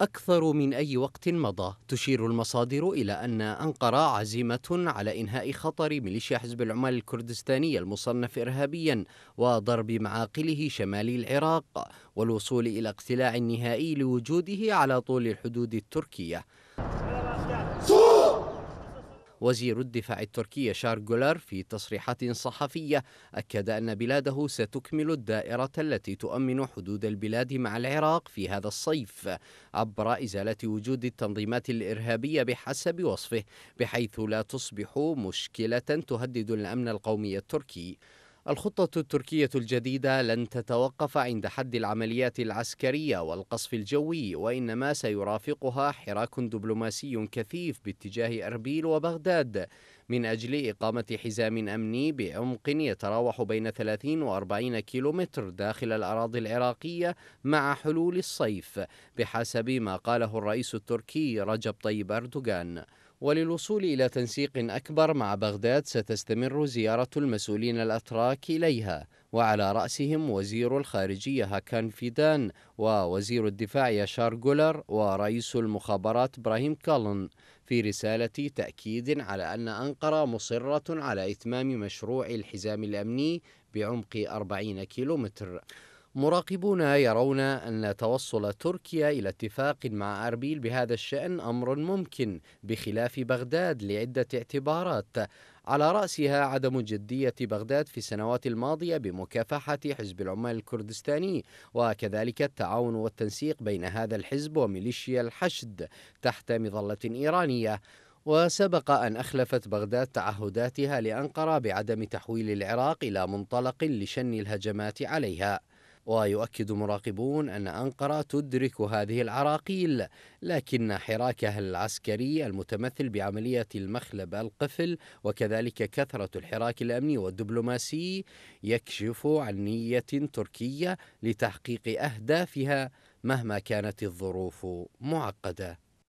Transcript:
أكثر من أي وقت مضى تشير المصادر إلى أن أنقرة عزيمة على إنهاء خطر ميليشيا حزب العمال الكردستاني المصنف إرهابيا وضرب معاقله شمال العراق والوصول إلى اقتلاع نهائي لوجوده على طول الحدود التركية وزير الدفاع التركي جولر في تصريحات صحفية أكد أن بلاده ستكمل الدائرة التي تؤمن حدود البلاد مع العراق في هذا الصيف عبر إزالة وجود التنظيمات الإرهابية بحسب وصفه بحيث لا تصبح مشكلة تهدد الأمن القومي التركي الخطة التركية الجديدة لن تتوقف عند حد العمليات العسكرية والقصف الجوي وإنما سيرافقها حراك دبلوماسي كثيف باتجاه أربيل وبغداد من أجل إقامة حزام أمني بعمق يتراوح بين 30 و 40 كيلومتر داخل الأراضي العراقية مع حلول الصيف بحسب ما قاله الرئيس التركي رجب طيب أردوغان وللوصول إلى تنسيق أكبر مع بغداد ستستمر زيارة المسؤولين الأتراك إليها وعلى رأسهم وزير الخارجية هاكان فيدان ووزير الدفاع يشار جولر ورئيس المخابرات إبراهيم كالن في رسالة تأكيد على أن أنقرة مصرة على إتمام مشروع الحزام الأمني بعمق 40 كيلومتر مراقبون يرون أن توصل تركيا إلى اتفاق مع أربيل بهذا الشأن أمر ممكن بخلاف بغداد لعدة اعتبارات على رأسها عدم جدية بغداد في السنوات الماضية بمكافحة حزب العمال الكردستاني وكذلك التعاون والتنسيق بين هذا الحزب وميليشيا الحشد تحت مظلة إيرانية وسبق أن أخلفت بغداد تعهداتها لأنقرة بعدم تحويل العراق إلى منطلق لشن الهجمات عليها ويؤكد مراقبون أن أنقرة تدرك هذه العراقيل لكن حراكها العسكري المتمثل بعملية المخلب القفل وكذلك كثرة الحراك الأمني والدبلوماسي يكشف عن نية تركية لتحقيق أهدافها مهما كانت الظروف معقده